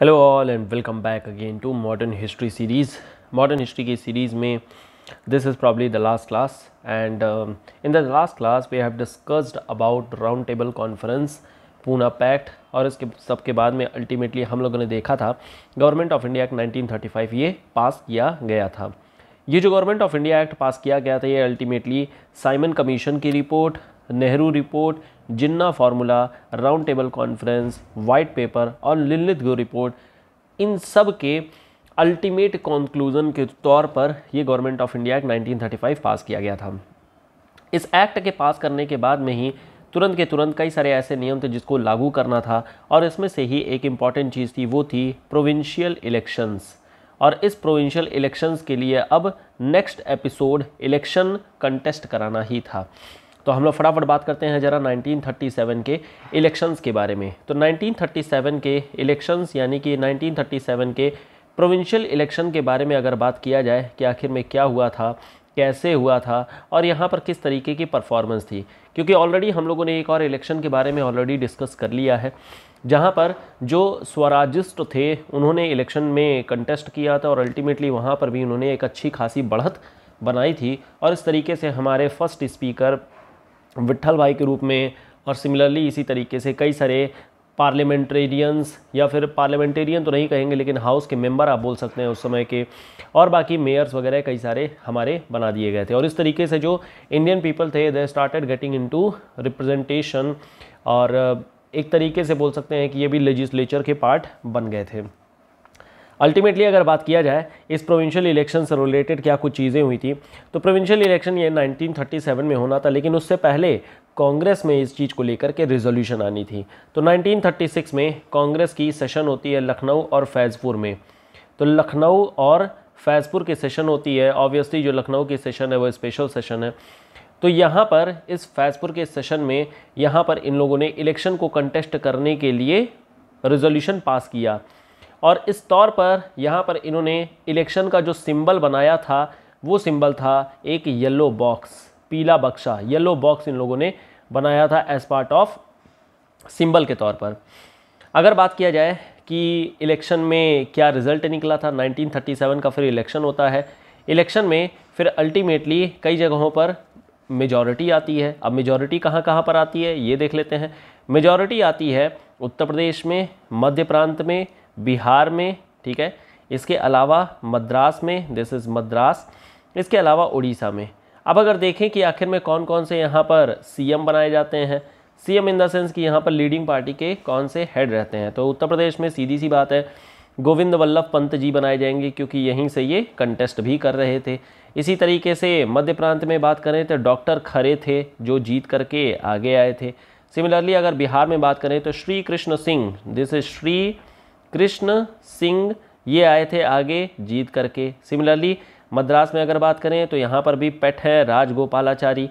Hello all and welcome back again to modern history series modern history की series में this is probably the last class and in the last class we have discussed about round table conference Poona pact और इसके सबके बाद में ultimately हम लोगों ने देखा था गवर्नमेंट ऑफ इंडिया एक्ट 1935 ये पास किया गया था ये जो गवर्नमेंट ऑफ इंडिया एक्ट पास किया गया था ये अल्टीमेटली साइमन कमीशन की report Nehru report Jinnah formula round table conference white paper और लिलित गो रिपोर्ट इन सब के अल्टीमेट कंक्लूजन के तौर पर ये गवर्नमेंट ऑफ इंडिया एक्ट 1935 पास किया गया था इस एक्ट के पास करने के बाद में ही तुरंत के तुरंत कई सारे ऐसे नियम थे जिसको लागू करना था और इसमें से ही एक इम्पॉर्टेंट चीज़ थी वो थी प्रोविंशियल इलेक्शंस और इस प्रोविंशियल इलेक्शंस के लिए अब नेक्स्ट एपिसोड इलेक्शन कंटेस्ट कराना ही था तो हम लोग फटाफट बात करते हैं ज़रा 1937 के इलेक्शंस के बारे में तो 1937 के इलेक्शंस यानी कि 1937 के प्रोविंशियल इलेक्शन के बारे में अगर बात किया जाए कि आखिर में क्या हुआ था कैसे हुआ था और यहाँ पर किस तरीके की परफॉर्मेंस थी क्योंकि ऑलरेडी हम लोगों ने एक और इलेक्शन के बारे में ऑलरेडी डिस्कस कर लिया है जहाँ पर जो स्वराजिस्ट थे उन्होंने इलेक्शन में कंटेस्ट किया था और अल्टीमेटली वहाँ पर भी उन्होंने एक अच्छी खासी बढ़त बनाई थी और इस तरीके से हमारे फर्स्ट स्पीकर विट्ठल भाई के रूप में और सिमिलरली इसी तरीके से कई सारे पार्लियामेंटेरियंस या फिर पार्लियामेंटेरियन तो नहीं कहेंगे लेकिन हाउस के मेंबर आप बोल सकते हैं उस समय के और बाकी मेयर्स वगैरह कई सारे हमारे बना दिए गए थे और इस तरीके से जो इंडियन पीपल थे they started getting into representation और एक तरीके से बोल सकते हैं कि ये भी लेजिस्लेचर के पार्ट बन गए थे अल्टीमेटली अगर बात किया जाए इस प्रोविंशियल इलेक्शन से रिलेटेड क्या कुछ चीज़ें हुई थी तो प्रोविंशियल इलेक्शन ये 1937 में होना था लेकिन उससे पहले कांग्रेस में इस चीज़ को लेकर के रेजोल्यूशन आनी थी तो 1936 में कांग्रेस की सेशन होती है लखनऊ और फैज़पुर में तो लखनऊ और फैज़पुर की सेशन होती है ऑब्वियसली जो लखनऊ की सेशन है वो स्पेशल सेशन है तो यहाँ पर इस फैज़पुर के सेशन में यहाँ पर इन लोगों ने इलेक्शन को कंटेस्ट करने के लिए रिजोल्यूशन पास किया और इस तौर पर यहाँ पर इन्होंने इलेक्शन का जो सिंबल बनाया था वो सिंबल था एक येलो बॉक्स पीला बक्सा येलो बॉक्स इन लोगों ने बनाया था एज पार्ट ऑफ सिंबल के तौर पर अगर बात किया जाए कि इलेक्शन में क्या रिजल्ट निकला था 1937 का फिर इलेक्शन होता है इलेक्शन में फिर अल्टीमेटली कई जगहों पर मेजॉरिटी आती है अब मेजॉरिटी कहाँ कहाँ पर आती है ये देख लेते हैं मेजॉरिटी आती है उत्तर प्रदेश में मध्य प्रांत में बिहार में ठीक है इसके अलावा मद्रास में दिस इज़ मद्रास इसके अलावा उड़ीसा में अब अगर देखें कि आखिर में कौन कौन से यहाँ पर सीएम बनाए जाते हैं सीएम इन द सेंस कि यहाँ पर लीडिंग पार्टी के कौन से हेड रहते हैं तो उत्तर प्रदेश में सीधी सी बात है गोविंद वल्लभ पंत जी बनाए जाएंगे क्योंकि यहीं से ये कंटेस्ट भी कर रहे थे इसी तरीके से मध्य प्रांत में बात करें तो डॉक्टर खरे थे जो जीत करके आगे आए थे सिमिलरली अगर बिहार में बात करें तो श्री कृष्ण सिंह दिस इज श्री कृष्ण सिंह ये आए थे आगे जीत करके सिमिलरली मद्रास में अगर बात करें तो यहाँ पर भी पेट है राजगोपालाचारी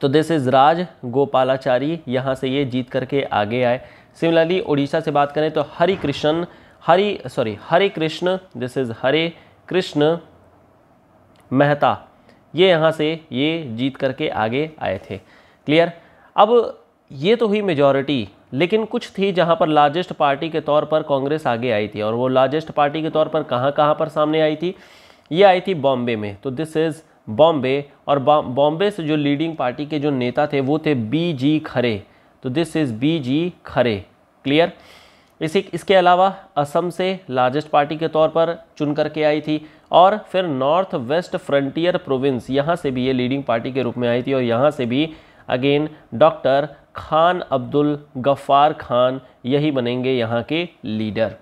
तो दिस इज़ राज गोपालाचारी यहाँ से ये जीत करके आगे आए सिमिलरली उड़ीसा से बात करें तो Hari Krishna Hari sorry Hare Krishna this is Hare Krishna Mehta ये यहाँ से ये जीत करके आगे आए थे क्लियर अब ये तो हुई मेजॉरिटी लेकिन कुछ थी जहां पर लार्जेस्ट पार्टी के तौर पर कांग्रेस आगे आई थी और वो लार्जेस्ट पार्टी के तौर पर कहां कहां पर सामने आई थी ये आई थी बॉम्बे में तो दिस इज़ बॉम्बे और बॉम्बे से जो लीडिंग पार्टी के जो नेता थे वो थे बी जी खरे तो this is B G Khare clear इसी इसके अलावा असम से लार्जेस्ट पार्टी के तौर पर चुन करके आई थी और फिर नॉर्थ वेस्ट फ्रंटियर प्रोविंस यहाँ से भी ये लीडिंग पार्टी के रूप में आई थी और यहाँ से भी अगेन डॉक्टर खान अब्दुल गफ्फार खान यही बनेंगे यहाँ के लीडर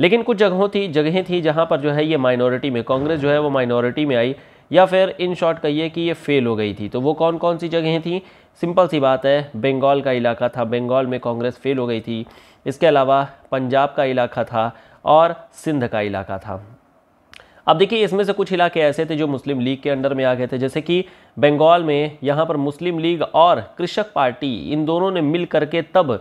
लेकिन कुछ जगहों थी जगहें थी जहाँ पर जो है ये माइनॉरिटी में कांग्रेस जो है वो माइनॉरिटी में आई या फिर इन शॉर्ट कहिए कि ये फेल हो गई थी तो वो कौन कौन सी जगहें थी सिंपल सी बात है बंगाल का इलाका था बंगाल में कांग्रेस फेल हो गई थी इसके अलावा पंजाब का इलाका था और सिंध का इलाका था अब देखिए इसमें से कुछ इलाके ऐसे थे जो मुस्लिम लीग के अंडर में आ गए थे जैसे कि बंगाल में यहाँ पर मुस्लिम लीग और कृषक पार्टी इन दोनों ने मिल करके तब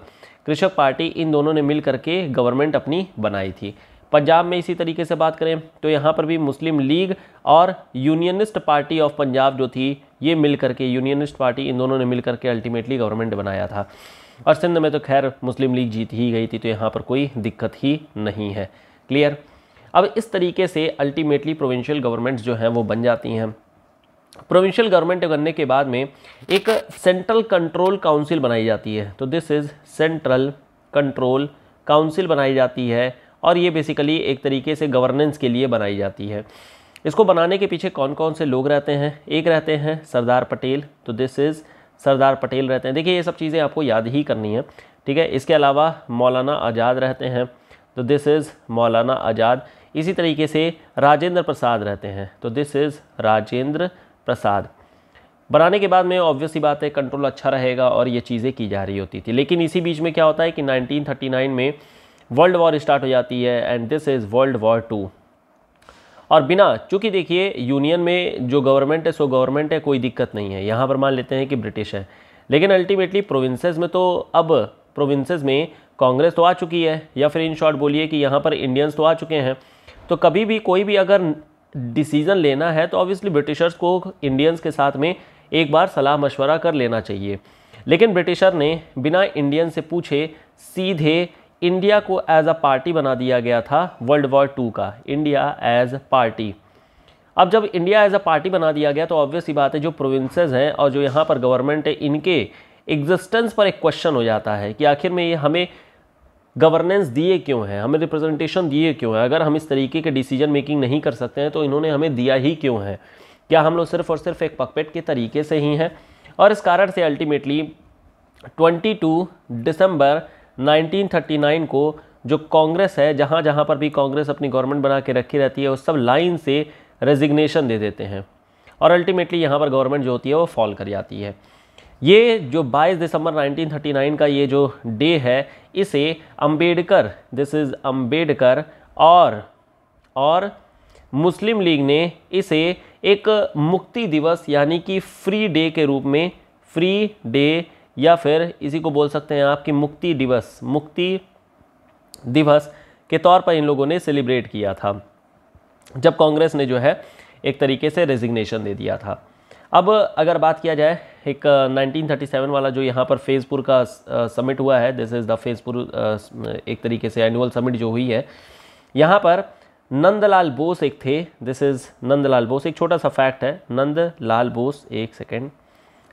कृषक पार्टी इन दोनों ने मिल करके गवर्नमेंट अपनी बनाई थी पंजाब में इसी तरीके से बात करें तो यहाँ पर भी मुस्लिम लीग और यूनियनिस्ट पार्टी ऑफ पंजाब जो थी ये मिल करके यूनियनिस्ट पार्टी इन दोनों ने मिल करके अल्टीमेटली गवर्नमेंट बनाया था और सिंध में तो खैर मुस्लिम लीग जीत ही गई थी तो यहाँ पर कोई दिक्कत ही नहीं है क्लियर अब इस तरीके से अल्टीमेटली प्रोविंशियल गवर्नमेंट्स जो हैं वो बन जाती हैं प्रोविंशियल गवर्नमेंट बनने के बाद में एक सेंट्रल कंट्रोल काउंसिल बनाई जाती है तो this is central control council बनाई जाती है और ये बेसिकली एक तरीके से गवर्नेंस के लिए बनाई जाती है इसको बनाने के पीछे कौन कौन से लोग रहते हैं एक रहते हैं सरदार पटेल तो दिस इज़ सरदार पटेल रहते हैं देखिए ये सब चीज़ें आपको याद ही करनी है ठीक है इसके अलावा मौलाना आज़ाद रहते हैं तो दिस इज़ मौलाना आज़ाद इसी तरीके से राजेंद्र प्रसाद रहते हैं तो दिस इज़ राजेंद्र प्रसाद बनाने के बाद में ऑब्वियसली बात है कंट्रोल अच्छा रहेगा और ये चीज़ें की जा रही होती थी लेकिन इसी बीच में क्या होता है कि 1939 में वर्ल्ड वॉर स्टार्ट हो जाती है and this is world war two और बिना चूंकि देखिए यूनियन में जो गवर्नमेंट है सो गवर्नमेंट है कोई दिक्कत नहीं है यहाँ पर मान लेते हैं कि ब्रिटिश है लेकिन अल्टीमेटली प्रोविंसेस में तो अब प्रोविंसेस में कांग्रेस तो आ चुकी है या फिर इन शॉर्ट बोलिए कि यहाँ पर इंडियंस तो आ चुके हैं तो कभी भी कोई भी अगर डिसीज़न लेना है तो ऑब्वियसली ब्रिटिशर्स को इंडियंस के साथ में एक बार सलाह मशवरा कर लेना चाहिए लेकिन ब्रिटिशर ने बिना इंडियन से पूछे सीधे इंडिया को एज अ पार्टी बना दिया गया था वर्ल्ड वॉर टू का इंडिया एज पार्टी अब जब इंडिया एज अ पार्टी बना दिया गया तो ऑब्वियस ही बात है जो प्रोविंसेस हैं और जो यहाँ पर गवर्नमेंट है इनके एग्जिस्टेंस पर एक क्वेश्चन हो जाता है कि आखिर में ये हमें गवर्नेंस दिए क्यों है हमें रिप्रेजेंटेशन दिए क्यों है अगर हम इस तरीके के डिसीजन मेकिंग नहीं कर सकते हैं तो इन्होंने हमें दिया ही क्यों है क्या हम लोग सिर्फ और सिर्फ एक पकपेट के तरीके से ही हैं और इस कारण से अल्टीमेटली 22 दिसंबर 1939 को जो कांग्रेस है जहाँ जहाँ पर भी कांग्रेस अपनी गवर्नमेंट बना के रखी रहती है उस सब लाइन से रेजिग्नेशन दे देते हैं और अल्टीमेटली यहाँ पर गवर्नमेंट जो होती है वो फॉल कर जाती है ये जो 22 दिसंबर 1939 का ये जो डे है इसे अंबेडकर दिस इज़ अंबेडकर और और मुस्लिम लीग ने इसे एक मुक्ति दिवस यानी कि फ्री डे के रूप में फ्री डे या फिर इसी को बोल सकते हैं आपकी मुक्ति दिवस मुक्ति दिवस के तौर पर इन लोगों ने सेलिब्रेट किया था जब कांग्रेस ने जो है एक तरीके से रेजिग्नेशन दे दिया था अब अगर बात किया जाए एक 1937 वाला जो यहाँ पर फेज़पुर का समिट हुआ है दिस इज़ द फेज़पुर एक तरीके से एनुअल समिट जो हुई है यहाँ पर नंदलाल बोस एक थे दिस इज़ नंदलाल बोस एक छोटा सा फैक्ट है नंदलाल बोस एक सेकेंड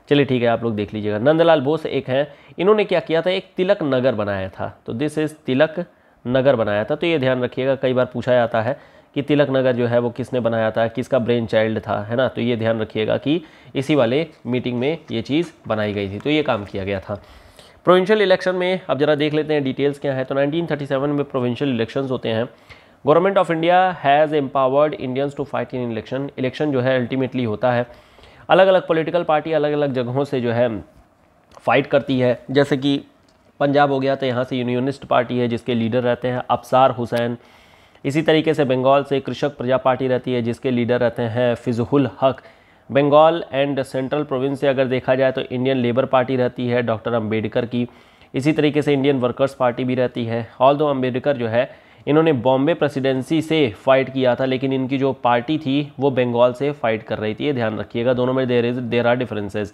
चलिए ठीक है आप लोग देख लीजिएगा नंदलाल बोस एक हैं इन्होंने क्या किया था एक तिलक नगर बनाया था तो दिस इज़ तिलक नगर बनाया था तो ये ध्यान रखिएगा कई बार पूछा जाता है कि तिलक नगर जो है वो किसने बनाया था किसका ब्रेन चाइल्ड था है ना तो ये ध्यान रखिएगा कि इसी वाले मीटिंग में ये चीज़ बनाई गई थी तो ये काम किया गया था प्रोविंशियल इलेक्शन में अब ज़रा देख लेते हैं डिटेल्स क्या है तो 1937 में प्रोविंशियल इलेक्शंस होते हैं government of India has empowered Indians to fight in election election जो है अल्टीमेटली होता है अलग अलग पॉलिटिकल पार्टी अलग अलग जगहों से जो है फाइट करती है जैसे कि पंजाब हो गया तो यहाँ से यूनियनिस्ट पार्टी है जिसके लीडर रहते हैं अबसार हुसैन इसी तरीके से बंगाल से कृषक प्रजा पार्टी रहती है जिसके लीडर रहते हैं फिजहुल हक बंगाल एंड सेंट्रल प्रोविंस से अगर देखा जाए तो इंडियन लेबर पार्टी रहती है डॉक्टर अम्बेडकर की इसी तरीके से इंडियन वर्कर्स पार्टी भी रहती है ऑल दो अम्बेडकर जो है इन्होंने बॉम्बे प्रेसिडेंसी से फाइट किया था लेकिन इनकी जो पार्टी थी वो बंगाल से फाइट कर रही थी ये ध्यान रखिएगा दोनों में there is there are differences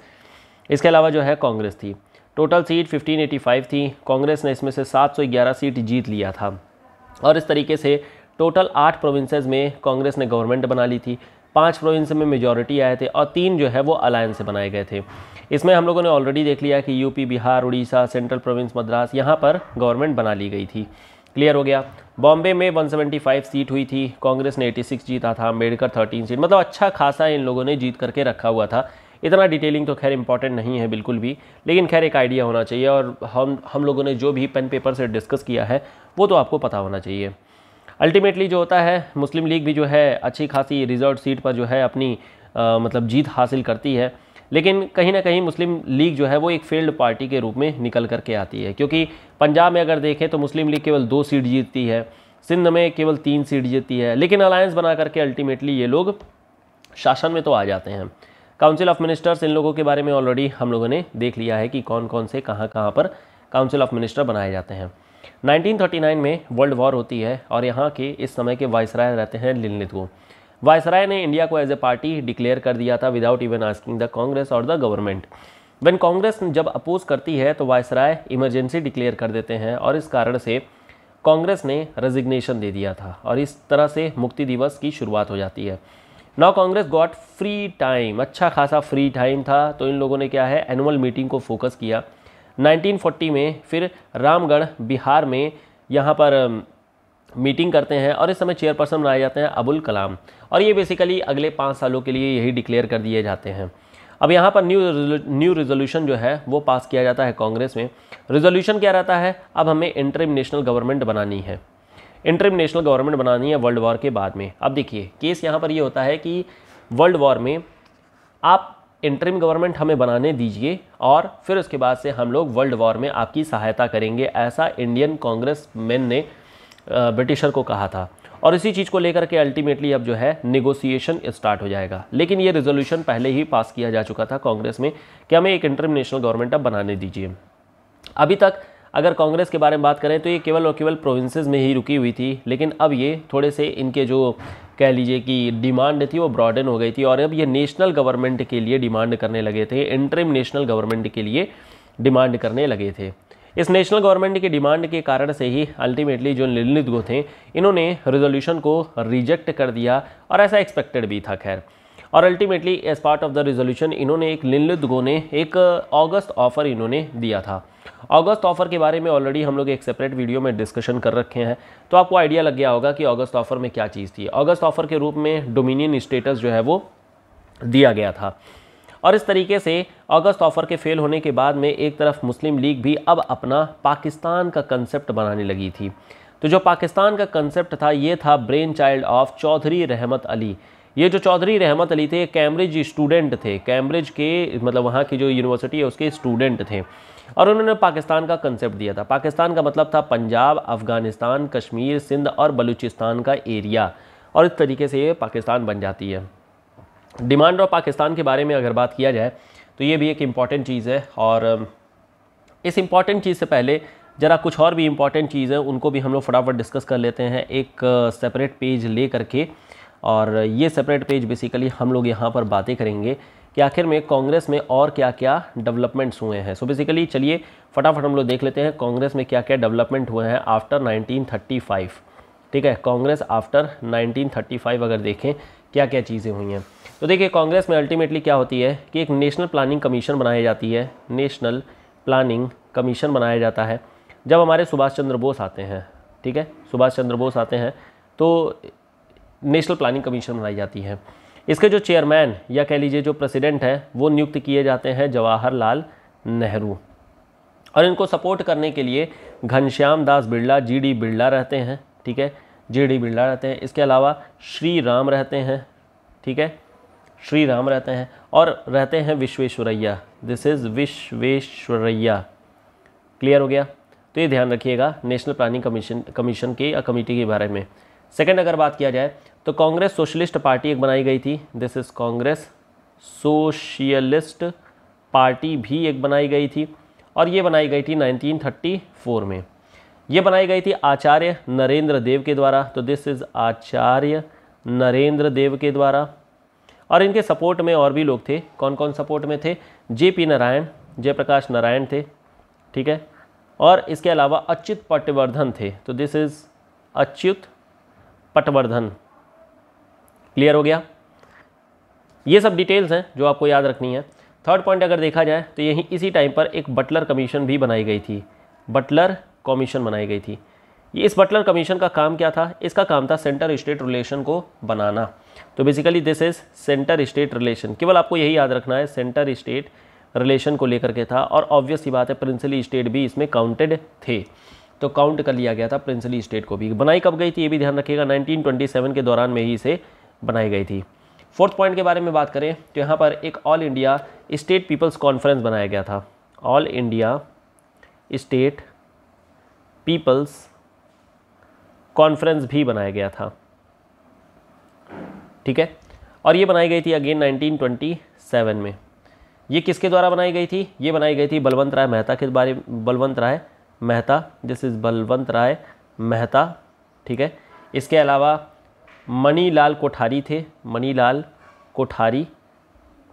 इसके अलावा जो है कांग्रेस थी टोटल सीट 1585 थी कांग्रेस ने इसमें से 711 सीट जीत लिया था और इस तरीके से टोटल आठ प्रोविंसेस में कांग्रेस ने गवर्नमेंट बना ली थी पांच प्रोविंस में मेजॉरिटी आए थे और तीन जो है वो अलायंस से बनाए गए थे इसमें हम लोगों ने ऑलरेडी देख लिया कि UP Bihar Orissa central province Madras यहाँ पर गवर्नमेंट बना ली गई थी क्लियर हो गया बॉम्बे में 175 सीट हुई थी कांग्रेस ने 86 जीता था अम्बेडकर 13 सीट मतलब अच्छा खासा इन लोगों ने जीत करके रखा हुआ था इतना डिटेलिंग तो खैर इंपॉर्टेंट नहीं है बिल्कुल भी लेकिन खैर एक आइडिया होना चाहिए और हम हम लोगों ने जो भी पेन पेपर से डिस्कस किया है वो तो आपको पता होना चाहिए अल्टीमेटली जो होता है मुस्लिम लीग भी जो है अच्छी खासी रिजर्व सीट पर जो है अपनी आ, मतलब जीत हासिल करती है लेकिन कहीं ना कहीं मुस्लिम लीग जो है वो एक फेल्ड पार्टी के रूप में निकल करके आती है क्योंकि पंजाब में अगर देखें तो मुस्लिम लीग केवल दो सीट जीतती है सिंध में केवल तीन सीट जीतती है लेकिन अलायंस बना करके अल्टीमेटली ये लोग शासन में तो आ जाते हैं काउंसिल ऑफ मिनिस्टर्स इन लोगों के बारे में ऑलरेडी हम लोगों ने देख लिया है कि कौन कौन से कहाँ कहाँ पर काउंसिल ऑफ मिनिस्टर बनाए जाते हैं 1939 में वर्ल्ड वॉर होती है और यहाँ के इस समय के वायसराय रहते हैं लिनलिथगो वायसराय ने इंडिया को एज ए पार्टी डिक्लेयर कर दिया था without even asking the Congress और द गवर्नमेंट वेन कांग्रेस जब अपोज करती है तो वायसराय इमरजेंसी डिक्लेयर कर देते हैं और इस कारण से कांग्रेस ने रेजिग्नेशन दे दिया था और इस तरह से मुक्ति दिवस की शुरुआत हो जाती है now Congress got free time अच्छा खासा फ्री टाइम था तो इन लोगों ने क्या है एनुअल मीटिंग को फोकस किया 1940 में फिर रामगढ़ बिहार में यहाँ पर मीटिंग करते हैं और इस समय चेयरपर्सन बनाए जाते हैं अबुल कलाम और ये बेसिकली अगले पाँच सालों के लिए यही डिक्लेयर कर दिए जाते हैं अब यहाँ पर न्यू न्यू रिजोल्यूशन जो है वो पास किया जाता है कांग्रेस में रिजोल्यूशन क्या रहता है अब हमें इंटरिम नेशनल गवर्नमेंट बनानी है इंटरिम नेशनल गवर्नमेंट बनानी है वर्ल्ड वॉर के बाद में अब देखिए केस यहाँ पर ये यह होता है कि वर्ल्ड वॉर में आप इंटरिम गवर्नमेंट हमें बनाने दीजिए और फिर उसके बाद से हम लोग वर्ल्ड वॉर में आपकी सहायता करेंगे ऐसा इंडियन कांग्रेस मैन ने ब्रिटिशर को कहा था और इसी चीज़ को लेकर के अल्टीमेटली अब जो है निगोसिएशन स्टार्ट हो जाएगा लेकिन ये रेजोल्यूशन पहले ही पास किया जा चुका था कांग्रेस में कि हमें एक इंटरम नेशनल गवर्नमेंट अब बनाने दीजिए अभी तक अगर कांग्रेस के बारे में बात करें तो ये केवल और केवल प्रोविंसेस में ही रुकी हुई थी लेकिन अब ये थोड़े से इनके जो कह लीजिए कि डिमांड थी वो ब्रॉडन हो गई थी और अब ये नेशनल गवर्नमेंट के लिए डिमांड करने लगे थे इंटरिम नेशनल गवर्नमेंट के लिए डिमांड करने लगे थे इस नेशनल गवर्नमेंट की डिमांड के कारण से ही अल्टीमेटली जो निर्णित गो थे इन्होंने रिजोल्यूशन को रिजेक्ट कर दिया और ऐसा एक्सपेक्टेड भी था खैर और ultimately as part of the resolution इन्होंने एक लिनलुद गो ने एक ऑगस्त ऑफर इन्होंने दिया था अगस्त ऑफर के बारे में ऑलरेडी हम लोग एक सेपरेट वीडियो में डिस्कशन कर रखे हैं तो आपको आइडिया लग गया होगा कि ऑगस्त ऑफर में क्या चीज़ थी अगस्त ऑफर के रूप में डोमिनियन स्टेटस जो है वो दिया गया था और इस तरीके से अगस्त ऑफर के फेल होने के बाद में एक तरफ मुस्लिम लीग भी अब अपना पाकिस्तान का कंसेप्ट बनाने लगी थी तो जो पाकिस्तान का कंसेप्ट था ये था ब्रेन चाइल्ड ऑफ चौधरी रहमत अली ये जो चौधरी रहमत अली थे कैम्ब्रिज स्टूडेंट थे कैम्ब्रिज के मतलब वहाँ की जो यूनिवर्सिटी है उसके स्टूडेंट थे और उन्होंने पाकिस्तान का कंसेप्ट दिया था पाकिस्तान का मतलब था पंजाब अफ़गानिस्तान कश्मीर सिंध और बलूचिस्तान का एरिया और इस तरीके से ये पाकिस्तान बन जाती है डिमांड ऑफ पाकिस्तान के बारे में अगर बात किया जाए तो ये भी एक इम्पॉर्टेंट चीज़ है और इस इम्पॉर्टेंट चीज़ से पहले ज़रा कुछ और भी इम्पॉर्टेंट चीज़ है उनको भी हम लोग फटाफट डिस्कस कर लेते हैं एक सेपरेट पेज ले करके और ये सेपरेट पेज बेसिकली हम लोग यहाँ पर बातें करेंगे कि आखिर में कांग्रेस में और क्या क्या डेवलपमेंट्स हुए हैं सो बेसिकली चलिए फटाफट हम लोग देख लेते हैं कांग्रेस में क्या क्या डेवलपमेंट हुए हैं आफ्टर 1935 ठीक है कांग्रेस आफ्टर 1935 अगर देखें क्या क्या चीज़ें हुई हैं तो देखिए कांग्रेस में अल्टीमेटली क्या होती है कि एक नेशनल प्लानिंग कमीशन बनाई जाती है नेशनल प्लानिंग कमीशन बनाया जाता है जब हमारे सुभाष चंद्र बोस आते हैं ठीक है सुभाष चंद्र बोस आते हैं तो नेशनल प्लानिंग कमीशन बनाई जाती है इसके जो चेयरमैन या कह लीजिए जो प्रेसिडेंट हैं वो नियुक्त किए जाते हैं जवाहरलाल नेहरू और इनको सपोर्ट करने के लिए घनश्याम दास बिरला जी डी बिरला रहते हैं ठीक है जी डी बिरला रहते हैं इसके अलावा श्री राम रहते हैं ठीक है श्री राम रहते हैं और रहते हैं Visvesvaraya this is Visvesvaraya clear हो गया तो ये ध्यान रखिएगा नेशनल प्लानिंग कमीशन कमीशन के या कमेटी के बारे में सेकेंड अगर बात किया जाए तो कांग्रेस सोशलिस्ट पार्टी एक बनाई गई थी दिस इज़ कांग्रेस सोशलिस्ट पार्टी भी एक बनाई गई थी और ये बनाई गई थी 1934 में ये बनाई गई थी आचार्य नरेंद्र देव के द्वारा तो दिस इज़ आचार्य नरेंद्र देव के द्वारा और इनके सपोर्ट में और भी लोग थे कौन कौन सपोर्ट में थे जे पी नारायण जयप्रकाश नारायण थे ठीक है और इसके अलावा अच्युत पटवर्धन थे तो this is Achyut Patwardhan clear हो गया ये सब डिटेल्स हैं जो आपको याद रखनी है थर्ड पॉइंट अगर देखा जाए तो यही इसी टाइम पर एक बटलर कमीशन भी बनाई गई थी बटलर कमीशन बनाई गई थी ये इस बटलर कमीशन का काम क्या था इसका काम था सेंटर स्टेट रिलेशन को बनाना तो basically this is centre state relation केवल आपको यही याद रखना है सेंटर स्टेट रिलेशन को लेकर के था और ऑब्वियस ही बात है प्रिंसली स्टेट भी इसमें काउंटेड थे तो काउंट कर लिया गया था प्रिंसली स्टेट को भी बनाई कब गई थी ये भी ध्यान रखिएगा 1927 के दौरान में ही इसे बनाई गई थी फोर्थ पॉइंट के बारे में बात करें तो यहाँ पर एक all India state people's conference बनाया गया था all India state people's conference भी बनाया गया था ठीक है और ये बनाई गई थी अगेन 1927 में ये किसके द्वारा बनाई गई थी ये बनाई गई थी बलवंत राय मेहता के बारे बलवंत राय मेहता दिस इज़ बलवंत राय मेहता ठीक है इसके अलावा मनीलाल कोठारी थे मणिलाल कोठारी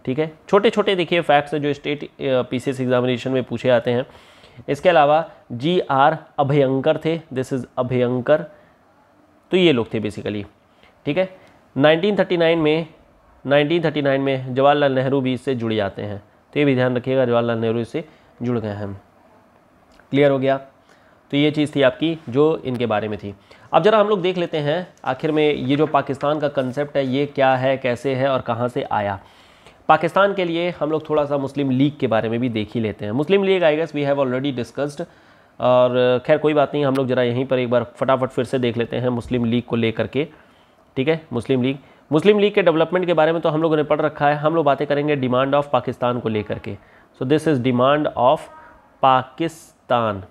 ठीक है छोटे छोटे देखिए फैक्ट्स जो स्टेट पीसीएस एग्जामिनेशन में पूछे आते हैं इसके अलावा जी आर अभयंकर थे दिस इज़ अभयंकर तो ये लोग थे बेसिकली ठीक है 1939 में 1939 में जवाहरलाल नेहरू भी इससे जुड़ जाते हैं तो ये भी ध्यान रखिएगा जवाहरलाल नेहरू इससे जुड़ गए हैं क्लियर हो गया तो ये चीज़ थी आपकी जो इनके बारे में थी अब ज़रा हम लोग देख लेते हैं आखिर में ये जो पाकिस्तान का कंसेप्ट है ये क्या है कैसे है और कहाँ से आया पाकिस्तान के लिए हम लोग थोड़ा सा मुस्लिम लीग के बारे में भी देख ही लेते हैं Muslim League I guess we have already discussed और खैर कोई बात नहीं हम लोग ज़रा यहीं पर एक बार फटाफट फिर से देख लेते हैं मुस्लिम लीग को लेकर के ठीक है मुस्लिम लीग मुस्लिम लीग के डेवलपमेंट के बारे में तो हम लोगों ने पढ़ रखा है हम लोग बातें करेंगे डिमांड ऑफ पाकिस्तान को लेकर के so this is demand of Pakistan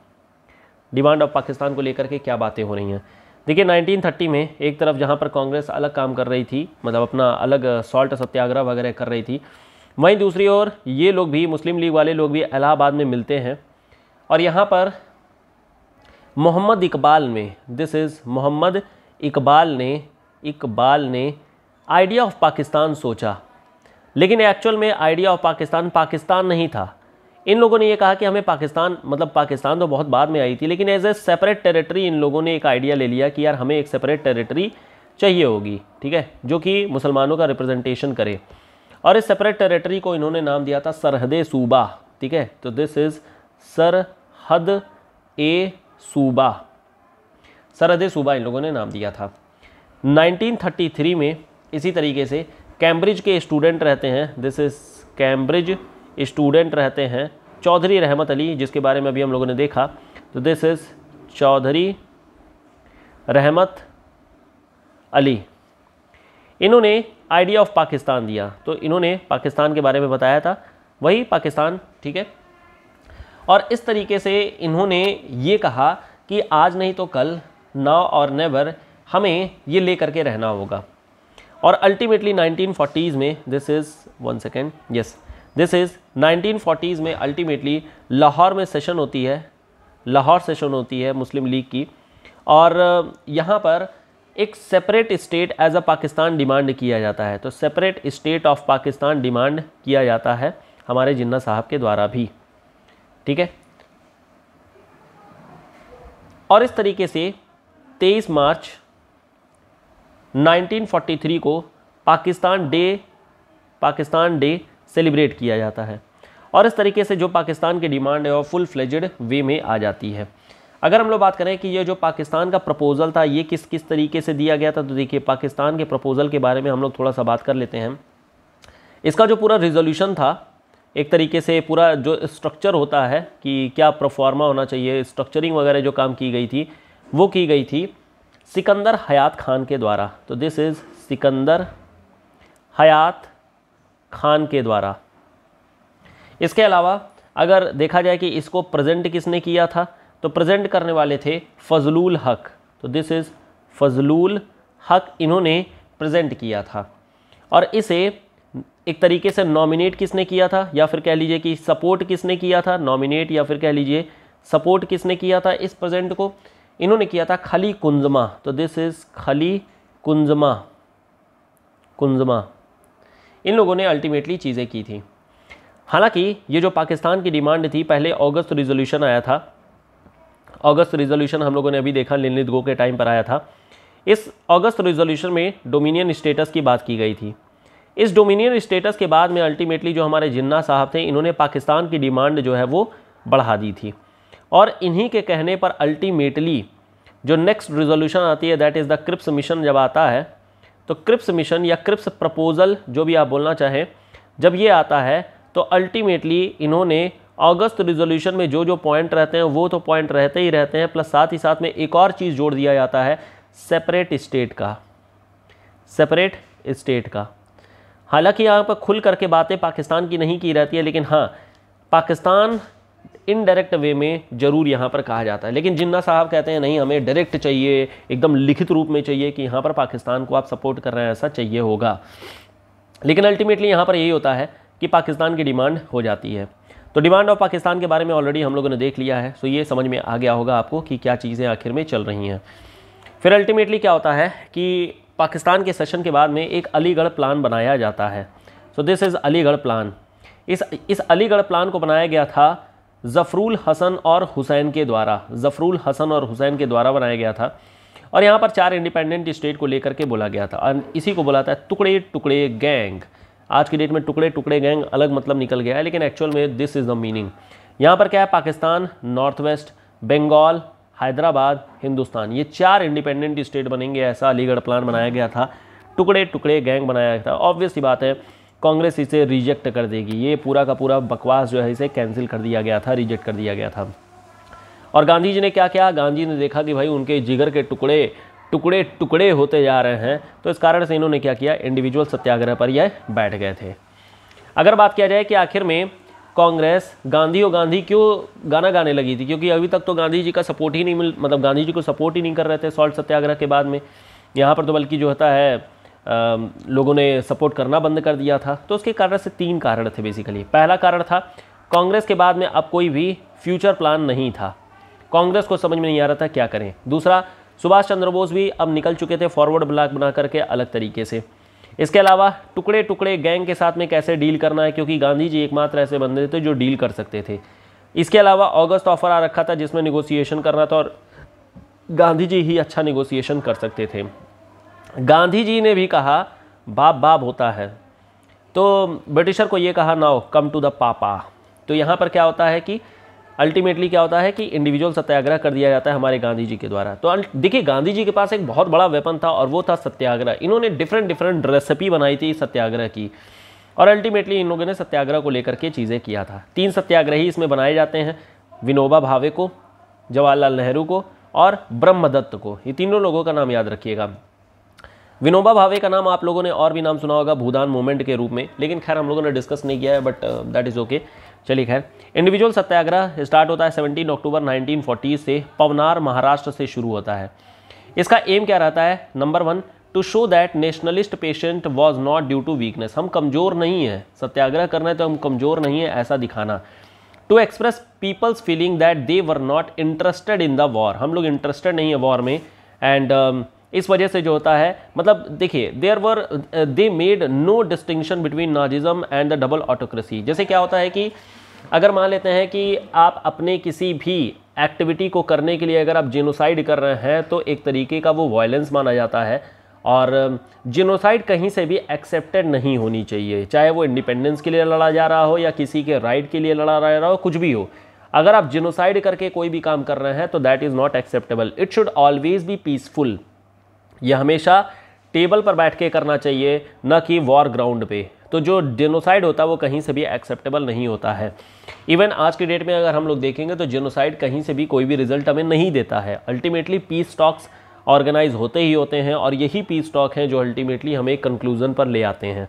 demand of Pakistan को लेकर के क्या बातें हो रही हैं देखिए 1930 में एक तरफ जहाँ पर कांग्रेस अलग काम कर रही थी मतलब अपना अलग सॉल्ट सत्याग्रह वगैरह कर रही थी वहीं दूसरी ओर ये लोग भी मुस्लिम लीग वाले लोग भी इलाहाबाद में मिलते हैं और यहाँ पर मोहम्मद इकबाल में दिस इज़ मोहम्मद इकबाल ने इकबाल ने आइडिया ऑफ पाकिस्तान सोचा लेकिन एक्चुअल में आइडिया ऑफ पाकिस्तान पाकिस्तान नहीं था इन लोगों ने ये कहा कि हमें पाकिस्तान मतलब पाकिस्तान तो बहुत बाद में आई थी लेकिन एज ए सेपरेट टेरिटरी इन लोगों ने एक आइडिया ले लिया कि यार हमें एक सेपरेट टेरिटरी चाहिए होगी ठीक है जो कि मुसलमानों का रिप्रेजेंटेशन करे और इस सेपरेट टेरिटरी को इन्होंने नाम दिया था सरहद सूबा ठीक है तो दिस इज़ सरहद ए सूबा सरहद सूबा इन लोगों ने नाम दिया था 1933 में इसी तरीके से कैम्ब्रिज के स्टूडेंट रहते हैं दिस इज़ कैम्ब्रिज स्टूडेंट रहते हैं चौधरी रहमत अली जिसके बारे में अभी हम लोगों ने देखा तो दिस इज़ चौधरी रहमत अली इन्होंने आइडिया ऑफ पाकिस्तान दिया तो इन्होंने पाकिस्तान के बारे में बताया था वही पाकिस्तान ठीक है और इस तरीके से इन्होंने ये कहा कि आज नहीं तो कल नाव और नेवर हमें ये ले करके रहना होगा और अल्टीमेटली 1940s में this is one second yes this is 1940s में अल्टीमेटली लाहौर में सेशन होती है लाहौर सेशन होती है मुस्लिम लीग की और यहाँ पर एक separate state as a Pakistan demand किया जाता है तो separate state of Pakistan demand किया जाता है हमारे जिन्ना साहब के द्वारा भी ठीक है और इस तरीके से 23 मार्च 1943 को Pakistan day Pakistan day celebrate किया जाता है और इस तरीके से जो पाकिस्तान की डिमांड है वो फुल फ्लेजड वे में आ जाती है अगर हम लोग बात करें कि ये जो पाकिस्तान का प्रपोज़ल था ये किस किस तरीके से दिया गया था तो देखिए पाकिस्तान के प्रपोज़ल के बारे में हम लोग थोड़ा सा बात कर लेते हैं इसका जो पूरा रिजोल्यूशन था एक तरीके से पूरा जो स्ट्रक्चर होता है कि क्या प्रफॉर्मा होना चाहिए स्ट्रक्चरिंग वगैरह जो काम की गई थी वो की गई थी सिकंदर हयात खान के द्वारा तो दिस इज़ सिकंदर हयात खान के द्वारा इसके अलावा अगर देखा जाए कि इसको प्रेजेंट किसने किया था तो प्रेजेंट करने वाले थे फजलूल हक तो दिस इज़ फजलूल हक इन्होंने प्रेजेंट किया था और इसे एक तरीके से नॉमिनेट किसने किया था या फिर कह लीजिए कि सपोर्ट किसने किया था नॉमिनेट या फिर कह लीजिए सपोर्ट किसने किया था इस प्रेजेंट को इन्होंने किया था खली कुंजमा तो दिस इज़ खली कुंजमा कुंजमा इन लोगों ने अल्टीमेटली चीज़ें की थी हालांकि ये जो पाकिस्तान की डिमांड थी पहले अगस्त रिजोल्यूशन आया था अगस्त रिजोल्यूशन हम लोगों ने अभी देखा लिनित गो के टाइम पर आया था इस अगस्त रिजोल्यूशन में डोमिनियन स्टेटस की बात की गई थी इस डोमिनियन स्टेटस के बाद में अल्टीमेटली जो हमारे जिन्ना साहब थे इन्होंने पाकिस्तान की डिमांड जो है वो बढ़ा दी थी और इन्हीं के कहने पर अल्टीमेटली जो नेक्स्ट रिजोल्यूशन आती है that is the Cripps mission जब आता है तो क्रिप्स मिशन या क्रिप्स प्रपोज़ल जो भी आप बोलना चाहें जब ये आता है तो अल्टीमेटली इन्होंने अगस्त रिजोल्यूशन में जो जो पॉइंट रहते हैं वो तो पॉइंट रहते ही रहते हैं प्लस साथ ही साथ में एक और चीज़ जोड़ दिया जाता है सेपरेट स्टेट का सेपरेट स्टेट का हालांकि यहाँ पर खुल करके बातें पाकिस्तान की नहीं की रहती है लेकिन हाँ पाकिस्तान इनडायरेक्ट वे में जरूर यहाँ पर कहा जाता है लेकिन जिन्ना साहब कहते हैं नहीं हमें डायरेक्ट चाहिए एकदम लिखित रूप में चाहिए कि यहाँ पर पाकिस्तान को आप सपोर्ट कर रहे हैं ऐसा चाहिए होगा लेकिन अल्टीमेटली यहाँ पर यही होता है कि पाकिस्तान की डिमांड हो जाती है तो डिमांड ऑफ पाकिस्तान के बारे में ऑलरेडी हम लोगों ने देख लिया है सो ये समझ में आ गया होगा आपको कि क्या चीज़ें आखिर में चल रही हैं फिर अल्टीमेटली क्या होता है कि पाकिस्तान के सेशन के बाद में एक अलीगढ़ प्लान बनाया जाता है so this is Aligarh plan इस इस अलीगढ़ प्लान को बनाया गया था ज़फ़रुल हसन और हुसैन के द्वारा ज़फ़रुल हसन और हुसैन के द्वारा बनाया गया था और यहाँ पर चार इंडिपेंडेंट स्टेट को लेकर के बोला गया था और इसी को बोला था टुकड़े टुकड़े गैंग आज की डेट में टुकड़े टुकड़े गैंग अलग मतलब निकल गया है लेकिन एक्चुअल में दिस इज़ द मीनिंग यहाँ पर क्या है पाकिस्तान नॉर्थ वेस्ट बंगाल हैदराबाद हिंदुस्तान ये चार इंडिपेंडेंट स्टेट बनेंगे ऐसा अलीगढ़ प्लान बनाया गया था टुकड़े टुकड़े गैंग बनाया गया था ऑब्वियस ही बात है कांग्रेस इसे रिजेक्ट कर देगी ये पूरा का पूरा बकवास जो है इसे कैंसिल कर दिया गया था रिजेक्ट कर दिया गया था और गांधी जी ने क्या किया गांधी ने देखा कि भाई उनके जिगर के टुकड़े टुकड़े टुकड़े होते जा रहे हैं तो इस कारण से इन्होंने क्या किया इंडिविजुअल सत्याग्रह पर यह बैठ गए थे अगर बात किया जाए कि आखिर में कांग्रेस गांधी और गांधी क्यों गाना गाने लगी थी क्योंकि अभी तक तो गांधी जी का सपोर्ट ही नहीं मिल मतलब गांधी जी को सपोर्ट ही नहीं कर रहे थे सॉल्ट सत्याग्रह के बाद में यहाँ पर तो बल्कि जो होता है लोगों ने सपोर्ट करना बंद कर दिया था तो उसके कारण से तीन कारण थे बेसिकली पहला कारण था कांग्रेस के बाद में अब कोई भी फ्यूचर प्लान नहीं था कांग्रेस को समझ में नहीं आ रहा था क्या करें दूसरा सुभाष चंद्र बोस भी अब निकल चुके थे फॉरवर्ड ब्लॉक बना करके अलग तरीके से इसके अलावा टुकड़े टुकड़े गैंग के साथ में कैसे डील करना है क्योंकि गांधी जी एकमात्र ऐसे बंदे थे जो डील कर सकते थे इसके अलावा अगस्त ऑफर आ रखा था जिसमें निगोसिएशन करना था और गांधी जी ही अच्छा निगोसिएशन कर सकते थे गांधी जी ने भी कहा बाप बाप होता है तो ब्रिटिशर को ये कहा नाउ कम टू द पापा तो यहाँ पर क्या होता है कि अल्टीमेटली क्या होता है कि इंडिविजुअल सत्याग्रह कर दिया जाता है हमारे गांधी जी के द्वारा तो देखिए गांधी जी के पास एक बहुत बड़ा वेपन था और वो था सत्याग्रह इन्होंने डिफरेंट डिफरेंट रेसिपी बनाई थी सत्याग्रह की और अल्टीमेटली इन लोगों ने सत्याग्रह को लेकर के चीज़ें किया था तीन सत्याग्रही इसमें बनाए जाते हैं विनोबा भावे को जवाहरलाल नेहरू को और ब्रह्मदत्त को ये तीनों लोगों का नाम याद रखिएगा विनोबा भावे का नाम आप लोगों ने और भी नाम सुना होगा भूदान मूवमेंट के रूप में लेकिन खैर हम लोगों ने डिस्कस नहीं किया है बट दैट इज़ ओके चलिए खैर इंडिविजुअल सत्याग्रह स्टार्ट होता है 17 अक्टूबर 1940 से पवनार महाराष्ट्र से शुरू होता है इसका एम क्या रहता है number one to show that nationalist patient was not due to weakness हम कमज़ोर नहीं है सत्याग्रह करना है तो हम कमज़ोर नहीं है ऐसा दिखाना to express people's feeling that they were not interested in the war हम लोग इंटरेस्टेड नहीं है वॉर में एंड इस वजह से जो होता है मतलब देखिए there were they made no distinction between Nazism and the double autocracy जैसे क्या होता है कि अगर मान लेते हैं कि आप अपने किसी भी एक्टिविटी को करने के लिए अगर आप जेनोसाइड कर रहे हैं तो एक तरीके का वो वायलेंस माना जाता है और जेनोसाइड um, कहीं से भी एक्सेप्टेड नहीं होनी चाहिए चाहे वो इंडिपेंडेंस के लिए लड़ा जा रहा हो या किसी के राइट के लिए लड़ा जा रहा हो कुछ भी हो अगर आप जेनोसाइड करके कोई भी काम कर रहे हैं तो that is not acceptable it should always be peaceful यह हमेशा टेबल पर बैठ के करना चाहिए न कि वॉर ग्राउंड पे तो जो जेनोसाइड होता है वो कहीं से भी एक्सेप्टेबल नहीं होता है इवन आज के डेट में अगर हम लोग देखेंगे तो जेनोसाइड कहीं से भी कोई भी रिजल्ट हमें नहीं देता है अल्टीमेटली पीस टॉक्स ऑर्गेनाइज होते ही होते हैं और यही पीस टॉक हैं जो अल्टीमेटली हमें कंक्लूजन पर ले आते हैं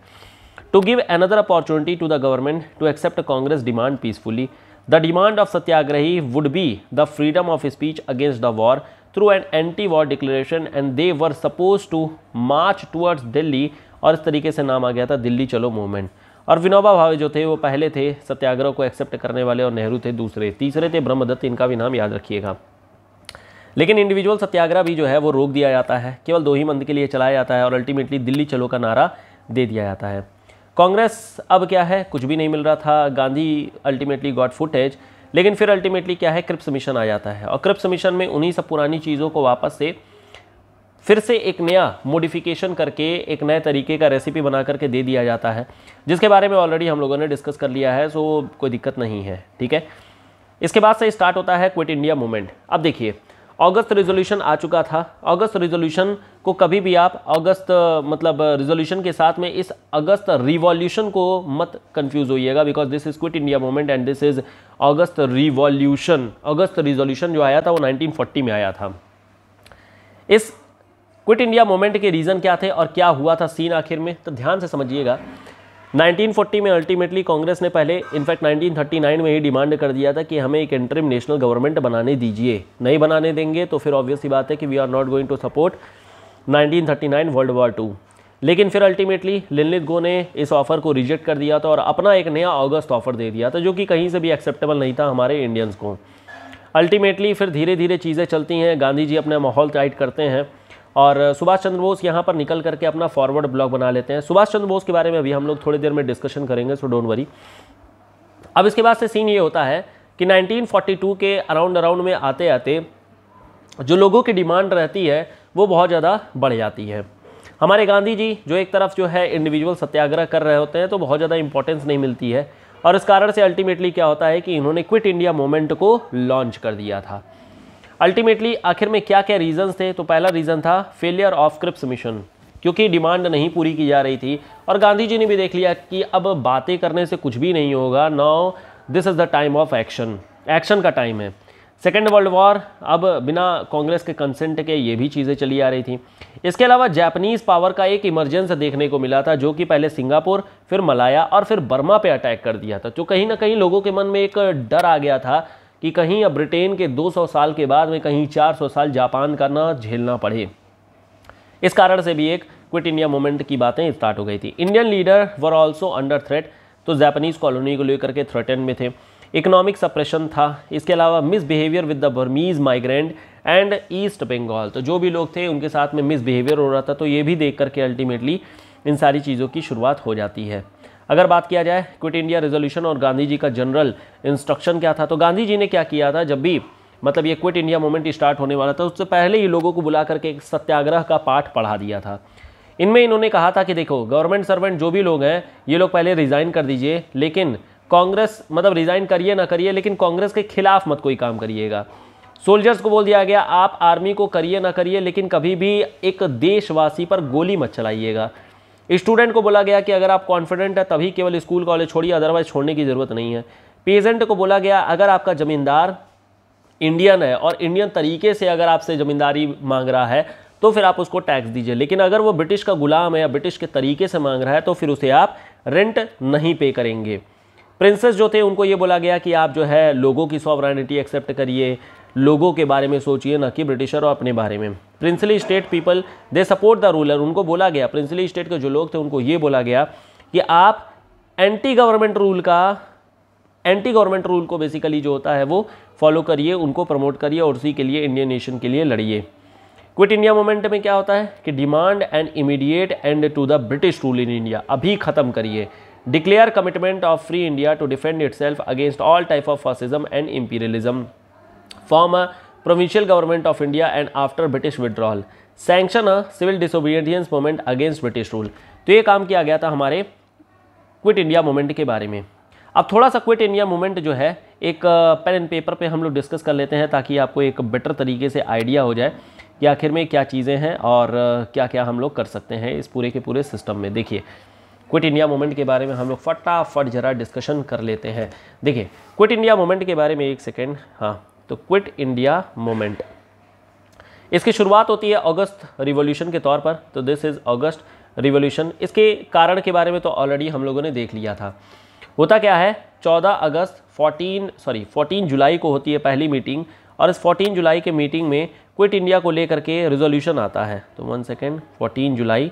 to give another opportunity to the government to accept Congress demand peacefully the demand of सत्याग्रही would be the freedom of speech against the war through an anti war declaration and they were suppose to march towards Delhi और इस तरीके से नाम आ गया था दिल्ली चलो movement और विनोबा भावे जो थे वो पहले थे सत्याग्रह को एक्सेप्ट करने वाले और नेहरू थे दूसरे तीसरे थे ब्रह्मदत्त इनका भी नाम याद रखिएगा लेकिन इंडिविजुअल सत्याग्रह भी जो है वो रोक दिया जाता है केवल दो ही मंद के लिए चलाया जाता है और अल्टीमेटली दिल्ली चलो का नारा दे दिया जाता है कांग्रेस अब क्या है कुछ भी नहीं मिल रहा था गांधी अल्टीमेटली गॉड फुटेज लेकिन फिर अल्टीमेटली क्या है क्रिप्स मिशन आ जाता है और क्रिप्स मिशन में उन्हीं सब पुरानी चीज़ों को वापस से फिर से एक नया मॉडिफिकेशन करके एक नए तरीके का रेसिपी बना करके दे दिया जाता है जिसके बारे में ऑलरेडी हम लोगों ने डिस्कस कर लिया है सो कोई दिक्कत नहीं है ठीक है इसके बाद से स्टार्ट होता है क्विट इंडिया मूवमेंट अब देखिए अगस्त रिजोल्यूशन आ चुका था अगस्त रिजोल्यूशन को कभी भी आप अगस्त मतलब रिजोल्यूशन के साथ में इस अगस्त रिवॉल्यूशन को मत कंफ्यूज होइएगा because this is quit India movement and this is अगस्त रिवॉल्यूशन अगस्त रिजोल्यूशन जो आया था वो 1940 में आया था इस क्विट इंडिया मूवमेंट के रीज़न क्या थे और क्या हुआ था सीन आखिर में तो ध्यान से समझिएगा 1940 में अल्टीमेटली कांग्रेस ने पहले इनफैक्ट 1939 में ही डिमांड कर दिया था कि हमें एक इंटरिम नेशनल गवर्नमेंट बनाने दीजिए नहीं बनाने देंगे तो फिर ऑब्वियस ही बात है कि we are not going to support 1939 world war two लेकिन फिर अल्टीमेटली लिनलित गो ने इस ऑफ़र को रिजेक्ट कर दिया था और अपना एक नया अगस्त ऑफ़र दे दिया था जो कि कहीं से भी एक्सेप्टेबल नहीं था हमारे इंडियंस को अल्टीमेटली फिर धीरे धीरे चीज़ें चलती हैं गांधी जी अपना माहौल टाइट करते हैं और सुभाष चंद्र बोस यहाँ पर निकल करके अपना फॉरवर्ड ब्लॉक बना लेते हैं सुभाष चंद्र बोस के बारे में अभी हम लोग थोड़ी देर में डिस्कशन करेंगे सो डोंट वरी अब इसके बाद से सीन ये होता है कि 1942 के अराउंड अराउंड में आते आते जो लोगों की डिमांड रहती है वो बहुत ज़्यादा बढ़ जाती है हमारे गांधी जी जो एक तरफ जो है इंडिविजुअल सत्याग्रह कर रहे होते हैं तो बहुत ज़्यादा इंपॉर्टेंस नहीं मिलती है और इस कारण से अल्टीमेटली क्या होता है कि इन्होंने क्विट इंडिया मोमेंट को लॉन्च कर दिया था अल्टीमेटली आखिर में क्या क्या रीजंस थे तो पहला रीज़न था फेलियर ऑफ क्रिप्स मिशन क्योंकि डिमांड नहीं पूरी की जा रही थी और गांधी जी ने भी देख लिया कि अब बातें करने से कुछ भी नहीं होगा now this is the time of action action का टाइम है सेकेंड वर्ल्ड वॉर अब बिना कांग्रेस के कंसेंट के ये भी चीज़ें चली आ रही थी इसके अलावा जापानीज़ पावर का एक इमरजेंस देखने को मिला था जो कि पहले सिंगापुर फिर मलाया और फिर बर्मा पे अटैक कर दिया था जो तो कहीं ना कहीं लोगों के मन में एक डर आ गया था कि कहीं अब ब्रिटेन के 200 साल के बाद में कहीं 400 साल जापान का ना झेलना पड़े इस कारण से भी एक क्विट इंडिया मूवमेंट की बातें स्टार्ट हो गई थी Indian leader were also under threat तो जापानीज़ कॉलोनी को लेकर के थ्रेटन में थे इकोनॉमिक सप्रेशन था इसके अलावा misbehaviour with the Burmese migrant and east Bengal तो जो भी लोग थे उनके साथ में मिसबिहेवियर हो रहा था तो ये भी देख करके अल्टीमेटली इन सारी चीज़ों की शुरुआत हो जाती है अगर बात किया जाए क्विट इंडिया रेजोल्यूशन और गांधी जी का जनरल इंस्ट्रक्शन क्या था तो गांधी जी ने क्या किया था जब भी मतलब ये क्विट इंडिया मूवमेंट स्टार्ट होने वाला था उससे पहले ही लोगों को बुला करके एक सत्याग्रह का पाठ पढ़ा दिया था इनमें इन्होंने कहा था कि देखो गवर्नमेंट सर्वेंट जो भी लोग हैं ये लोग पहले रिज़ाइन कर दीजिए लेकिन कांग्रेस मतलब रिज़ाइन करिए ना करिए लेकिन कांग्रेस के खिलाफ मत कोई काम करिएगा सोल्जर्स को बोल दिया गया आप आर्मी को करिए ना करिए लेकिन कभी भी एक देशवासी पर गोली मत चलाइएगा स्टूडेंट को बोला गया कि अगर आप कॉन्फिडेंट है तभी केवल स्कूल कॉलेज छोड़िए अदरवाइज छोड़ने की ज़रूरत नहीं है पेजेंट को बोला गया अगर आपका ज़मींदार इंडियन है और इंडियन तरीके से अगर आपसे ज़मींदारी मांग रहा है तो फिर आप उसको टैक्स दीजिए लेकिन अगर वो ब्रिटिश का गुलाम है या ब्रिटिश के तरीके से मांग रहा है तो फिर उसे आप रेंट नहीं पे करेंगे प्रिंसेस जो थे उनको ये बोला गया कि आप जो है लोगों की सॉवरानिटी एक्सेप्ट करिए लोगों के बारे में सोचिए ना कि ब्रिटिशर और अपने बारे में princely state people they support the ruler उनको बोला गया प्रिंसली स्टेट के जो लोग थे उनको ये बोला गया कि आप एंटी गवर्नमेंट रूल का एंटी गवर्नमेंट रूल को बेसिकली जो होता है वो फॉलो करिए उनको प्रमोट करिए और उसी के लिए इंडियन नेशन के लिए लड़िए क्विट इंडिया मोमेंट में क्या होता है कि demand and immediate end to the British rule in India अभी ख़त्म करिए declare commitment of free India to defend itself against all type of fascism and imperialism form a provincial government of India and after British withdrawal. Sanction a civil disobedience moment against British rule तो ये काम किया गया था हमारे quit India movement के बारे में अब थोड़ा सा क्विट इंडिया मूवमेंट जो है एक पेन एंड पेपर पे हम लोग डिस्कस कर लेते हैं ताकि आपको एक बेटर तरीके से आइडिया हो जाए कि आखिर में क्या चीज़ें हैं और क्या क्या हम लोग कर सकते हैं इस पूरे के पूरे सिस्टम में देखिए क्विट इंडिया मूवमेंट के बारे में हम लोग फटाफट जरा डिस्कशन कर लेते हैं देखिए क्विट इंडिया मूवमेंट के बारे में एक सेकेंड हाँ तो क्विट इंडिया मोमेंट इसकी शुरुआत होती है अगस्त रिवॉल्यूशन के तौर पर तो दिस इज़ अगस्त रिवॉल्यूशन इसके कारण के बारे में तो ऑलरेडी हम लोगों ने देख लिया था होता क्या है 14 अगस्त 14 सॉरी 14 जुलाई को होती है पहली मीटिंग और इस 14 जुलाई के मीटिंग में क्विट इंडिया को लेकर के रिजोल्यूशन आता है तो वन सेकेंड 14 जुलाई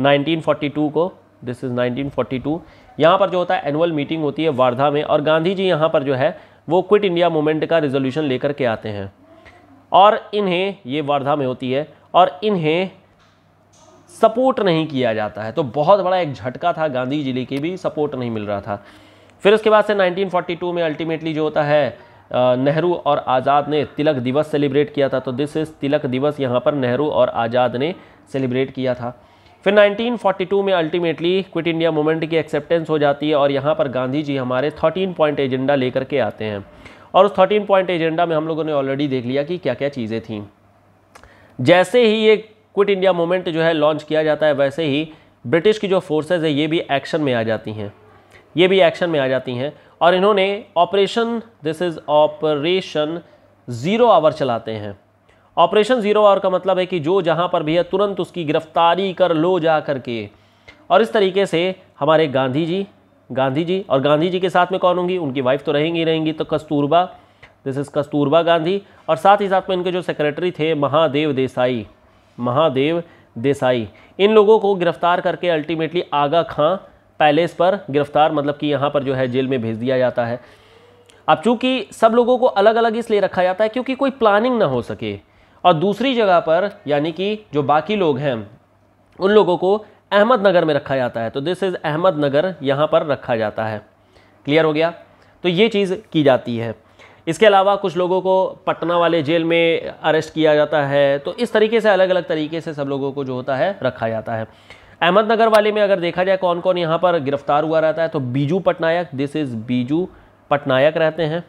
1942 को दिस इज़ 1942 यहाँ पर जो होता है एनुअल मीटिंग होती है वार्धा में और गांधी जी यहाँ पर जो है वो क्विट इंडिया मूवमेंट का रिजोल्यूशन लेकर के आते हैं और इन्हें ये वर्धा में होती है और इन्हें सपोर्ट नहीं किया जाता है तो बहुत बड़ा एक झटका था गांधी जी के भी सपोर्ट नहीं मिल रहा था फिर उसके बाद से 1942 में अल्टीमेटली जो होता है नेहरू और आज़ाद ने तिलक दिवस सेलिब्रेट किया था तो दिस इज़ तिलक दिवस यहाँ पर नेहरू और आज़ाद ने सेलिब्रेट किया था फिर 1942 में अल्टीमेटली क्विट इंडिया मूवमेंट की एक्सेप्टेंस हो जाती है और यहाँ पर गांधी जी हमारे 13 पॉइंट एजेंडा लेकर के आते हैं और उस 13 पॉइंट एजेंडा में हम लोगों ने ऑलरेडी देख लिया कि क्या क्या चीज़ें थीं जैसे ही ये क्विट इंडिया मूवमेंट जो है लॉन्च किया जाता है वैसे ही ब्रिटिश की जो फोर्सेज है ये भी एक्शन में आ जाती हैं ये भी एक्शन में आ जाती हैं और इन्होंने operation this is operation zero hour चलाते हैं ऑपरेशन ज़ीरो आवर का मतलब है कि जो जहाँ पर भी है तुरंत उसकी गिरफ्तारी कर लो जा करके और इस तरीके से हमारे गांधी जी गांधी जी और गांधी जी के साथ में कौन होंगी उनकी वाइफ तो रहेंगी रहेंगी तो कस्तूरबा दिस इज़ कस्तूरबा गांधी और साथ ही साथ में इनके जो सेक्रेटरी थे महादेव देसाई महादेव देसाई इन लोगों को गिरफ्तार करके अल्टीमेटली आगा खां पैलेस पर गिरफ्तार मतलब कि यहाँ पर जो है जेल में भेज दिया जाता है अब चूंकि सब लोगों को अलग अलग इसलिए रखा जाता है क्योंकि कोई प्लानिंग ना हो सके और दूसरी जगह पर यानी कि जो बाकी लोग हैं उन लोगों को अहमदनगर में रखा जाता है तो दिस इज़ अहमदनगर यहाँ पर रखा जाता है क्लियर हो गया तो ये चीज़ की जाती है इसके अलावा कुछ लोगों को पटना वाले जेल में अरेस्ट किया जाता है तो इस तरीके से अलग अलग तरीके से सब लोगों को जो होता है रखा जाता है अहमदनगर वाले में अगर देखा जाए कौन कौन यहाँ पर गिरफ्तार हुआ रहता है तो बीजू पटनायक दिस इज़ बीजू पटनायक रहते हैं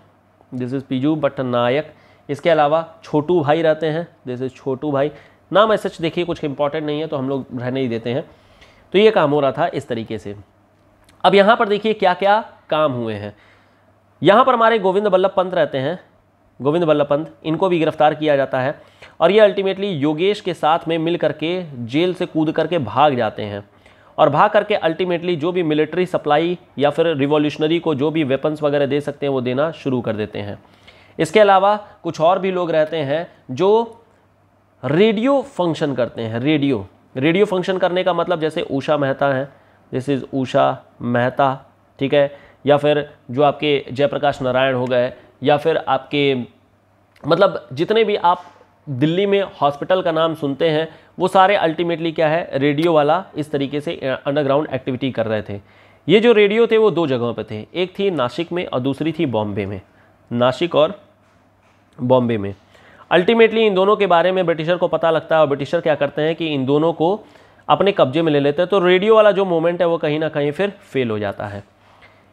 दिस इज़ बीजू पटनायक इसके अलावा छोटू भाई रहते हैं जैसे छोटू भाई नाम ऐसे देखिए कुछ इंपॉर्टेंट नहीं है तो हम लोग रहने ही देते हैं तो ये काम हो रहा था इस तरीके से अब यहाँ पर देखिए क्या क्या काम हुए हैं यहाँ पर हमारे गोविंद बल्लभ पंत रहते हैं गोविंद बल्लभ पंत इनको भी गिरफ्तार किया जाता है और ये अल्टीमेटली योगेश के साथ में मिल करके जेल से कूद करके भाग जाते हैं और भाग करके अल्टीमेटली जो भी मिलिट्री सप्लाई या फिर रिवॉल्यूशनरी को जो भी वेपन्स वगैरह दे सकते हैं वो देना शुरू कर देते हैं इसके अलावा कुछ और भी लोग रहते हैं जो रेडियो फंक्शन करते हैं रेडियो रेडियो फंक्शन करने का मतलब जैसे ऊषा मेहता है दिस इज़ ऊषा मेहता ठीक है या फिर जो आपके जयप्रकाश नारायण हो गए या फिर आपके मतलब जितने भी आप दिल्ली में हॉस्पिटल का नाम सुनते हैं वो सारे अल्टीमेटली क्या है रेडियो वाला इस तरीके से अंडरग्राउंड एक्टिविटी कर रहे थे ये जो रेडियो थे वो दो जगहों पे थे एक थी नासिक में और दूसरी थी बॉम्बे में नासिक और बॉम्बे में अल्टीमेटली इन दोनों के बारे में ब्रिटिशर को पता लगता है और ब्रिटिशर क्या करते हैं कि इन दोनों को अपने कब्जे में ले लेते हैं तो रेडियो वाला जो मोमेंट है वो कहीं ना कहीं फिर फेल हो जाता है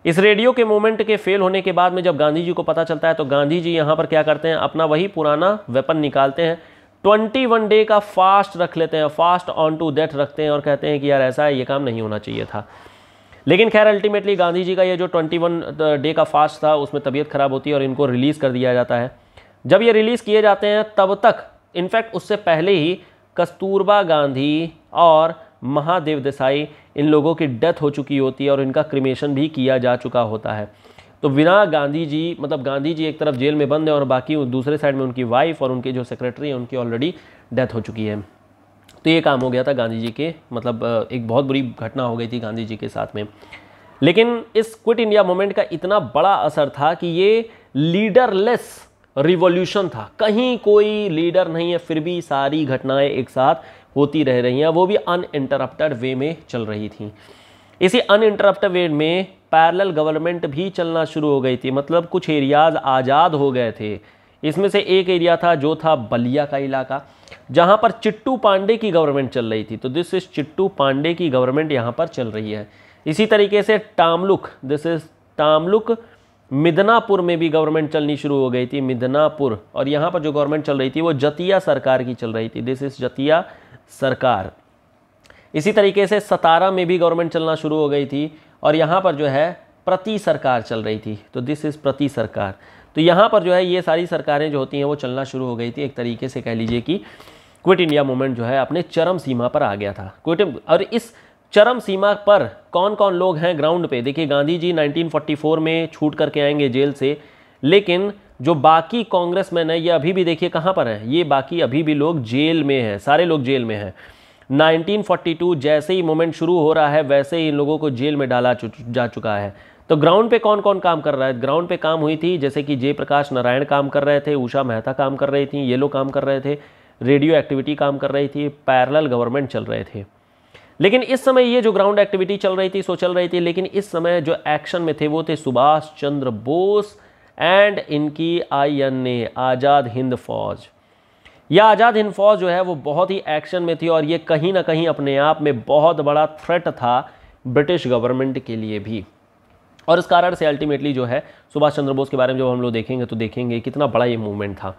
इस रेडियो के मूवमेंट के फेल होने के बाद में जब गांधी जी को पता चलता है तो गांधी जी यहाँ पर क्या करते हैं अपना वही पुराना वेपन निकालते हैं ट्वेंटी वन डे का फास्ट रख लेते हैं फास्ट ऑन टू डेथ रखते हैं और कहते हैं कि यार ऐसा है ये काम नहीं होना चाहिए था लेकिन खैर अल्टीमेटली गांधी जी का ये जो ट्वेंटी वन डे का फास्ट था उसमें तबीयत खराब होती है और इनको रिलीज़ कर दिया जाता है जब ये रिलीज़ किए जाते हैं तब तक इनफैक्ट उससे पहले ही कस्तूरबा गांधी और महादेव देसाई इन लोगों की डेथ हो चुकी होती है और इनका क्रिमेशन भी किया जा चुका होता है तो बिना गांधी जी मतलब गांधी जी एक तरफ जेल में बंद है और बाकी दूसरे साइड में उनकी वाइफ और उनके जो सेक्रेटरी हैं उनकी ऑलरेडी डेथ हो चुकी है तो ये काम हो गया था गांधी जी के मतलब एक बहुत बुरी घटना हो गई थी गांधी जी के साथ में लेकिन इस क्विट इंडिया मूवमेंट का इतना बड़ा असर था कि ये लीडरलेस रिवॉल्यूशन था कहीं कोई लीडर नहीं है फिर भी सारी घटनाएं एक साथ होती रह रही हैं वो भी अनइंटरप्टेड वे में चल रही थी इसी अनइंटरप्टेड वे में पैरेलल गवर्नमेंट भी चलना शुरू हो गई थी मतलब कुछ एरियाज आज़ाद हो गए थे इसमें से एक एरिया था जो था बलिया का इलाका जहाँ पर चिट्टू पांडे की गवर्नमेंट चल रही थी तो दिस इज़ चिट्टू पांडे की गवर्नमेंट यहाँ पर चल रही है इसी तरीके से टामलुक दिस इज़ टामलुक मिदनापुर में भी गवर्नमेंट चलनी शुरू हो गई थी मिदनापुर और यहाँ पर जो गवर्नमेंट चल रही थी वो जतिया सरकार की चल रही थी दिस इज जतिया सरकार इसी तरीके से सतारा में भी गवर्नमेंट चलना शुरू हो गई थी और यहाँ पर जो है प्रति सरकार चल रही थी तो दिस इज़ प्रति सरकार तो यहाँ पर जो है ये सारी सरकारें जो होती हैं वो चलना शुरू हो गई थी एक तरीके से कह लीजिए कि क्विट इंडिया मूवमेंट जो है अपने चरम सीमा पर आ गया था क्विट और इस चरम सीमा पर कौन कौन लोग हैं ग्राउंड पे देखिए गांधी जी 1944 में छूट करके आएंगे जेल से लेकिन जो बाकी कांग्रेस में है ये अभी भी देखिए कहाँ पर हैं ये बाकी अभी भी लोग जेल में हैं सारे लोग जेल में हैं 1942 जैसे ही मूवमेंट शुरू हो रहा है वैसे ही इन लोगों को जेल में डाला चु, जा चुका है तो ग्राउंड पे कौन कौन काम कर रहा है ग्राउंड पे काम हुई थी जैसे कि जय प्रकाश नारायण काम कर रहे थे उषा मेहता काम कर रही थी ये लोग काम कर रहे थे रेडियो एक्टिविटी काम कर रही थी पैरल गवर्नमेंट चल रहे थे लेकिन इस समय ये जो ग्राउंड एक्टिविटी चल रही थी सो चल रही थी लेकिन इस समय जो एक्शन में थे वो थे सुभाष चंद्र बोस एंड इनकी आईएनए आज़ाद हिंद फौज यह आज़ाद हिंद फौज जो है वो बहुत ही एक्शन में थी और ये कहीं ना कहीं अपने आप में बहुत बड़ा थ्रेट था ब्रिटिश गवर्नमेंट के लिए भी और इस कारण से अल्टीमेटली जो है सुभाष चंद्र बोस के बारे में जब हम लोग देखेंगे तो देखेंगे कितना बड़ा ये मूवमेंट था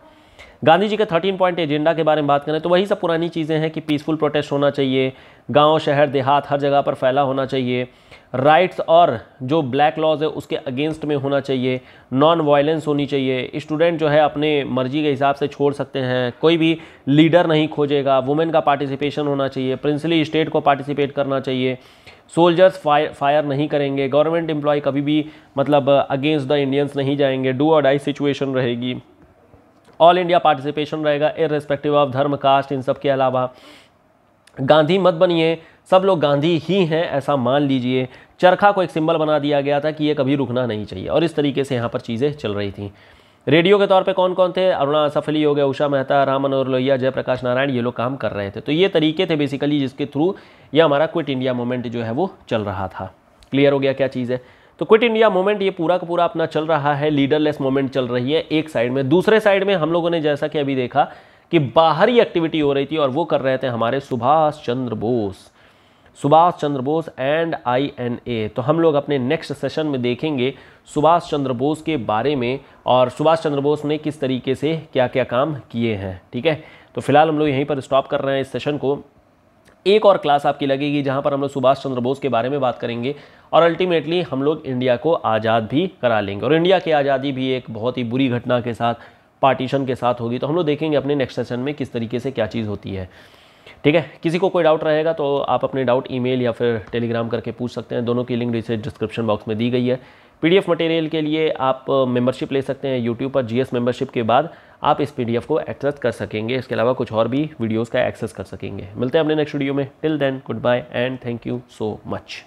गांधी जी के थर्टीन पॉइंट एजेंडा के बारे में बात करें तो वही सब पुरानी चीज़ें हैं कि पीसफुल प्रोटेस्ट होना चाहिए गांव शहर देहात हर जगह पर फैला होना चाहिए राइट्स और जो ब्लैक लॉज है उसके अगेंस्ट में होना चाहिए नॉन वायलेंस होनी चाहिए स्टूडेंट जो है अपने मर्जी के हिसाब से छोड़ सकते हैं कोई भी लीडर नहीं खोजेगा वुमेन का पार्टिसिपेशन होना चाहिए प्रिंसली स्टेट को पार्टिसिपेट करना चाहिए सोल्जर्स फायर फायर नहीं करेंगे गवर्नमेंट एम्प्लॉय कभी भी मतलब अगेंस्ट द इंडियंस नहीं जाएंगे डू और डाई सिचुएशन रहेगी ऑल इंडिया पार्टिसिपेशन रहेगा इ रेस्पेक्टिव ऑफ धर्म कास्ट इन सब के अलावा गांधी मत बनिए सब लोग गांधी ही हैं ऐसा मान लीजिए चरखा को एक सिंबल बना दिया गया था कि ये कभी रुकना नहीं चाहिए और इस तरीके से यहाँ पर चीज़ें चल रही थी रेडियो के तौर पे कौन कौन थे अरुणा असफ हो गया उषा मेहता राम मनोहर लोहिया जयप्रकाश नारायण ये लोग काम कर रहे थे तो ये तरीके थे बेसिकली जिसके थ्रू ये हमारा क्विट इंडिया मोमेंट जो है वो चल रहा था क्लियर हो गया क्या चीज़ है तो क्विट इंडिया मूवमेंट ये पूरा का पूरा अपना चल रहा है लीडरलेस मूवमेंट चल रही है एक साइड में दूसरे साइड में हम लोगों ने जैसा कि अभी देखा कि बाहरी एक्टिविटी हो रही थी और वो कर रहे थे हमारे Subhash Chandra Bose Subhash Chandra Bose and I N A तो हम लोग अपने नेक्स्ट सेशन में देखेंगे सुभाष चंद्र बोस के बारे में और सुभाष चंद्र बोस ने किस तरीके से क्या क्या काम किए हैं ठीक है तो फिलहाल हम लोग यहीं पर स्टॉप कर रहे हैं इस सेशन को एक और क्लास आपकी लगेगी जहां पर हम लोग सुभाष चंद्र बोस के बारे में बात करेंगे और अल्टीमेटली हम लोग इंडिया को आज़ाद भी करा लेंगे और इंडिया की आज़ादी भी एक बहुत ही बुरी घटना के साथ पार्टीशन के साथ होगी तो हम लोग देखेंगे अपने नेक्स्ट सेशन में किस तरीके से क्या चीज़ होती है ठीक है किसी को कोई डाउट रहेगा तो आप अपने डाउट ईमेल या फिर टेलीग्राम करके पूछ सकते हैं दोनों की लिंक इसे डिस्क्रिप्शन बॉक्स में दी गई है पीडीएफ मटेरियल के लिए आप मेंबरशिप ले सकते हैं यूट्यूब पर जीएस मेंबरशिप के बाद आप इस पी को एक्सेस कर सकेंगे इसके अलावा कुछ और भी वीडियोज़ का एक्सेस कर सकेंगे मिलते हैं अपने नेक्स्ट वीडियो में till then goodbye and thank you so much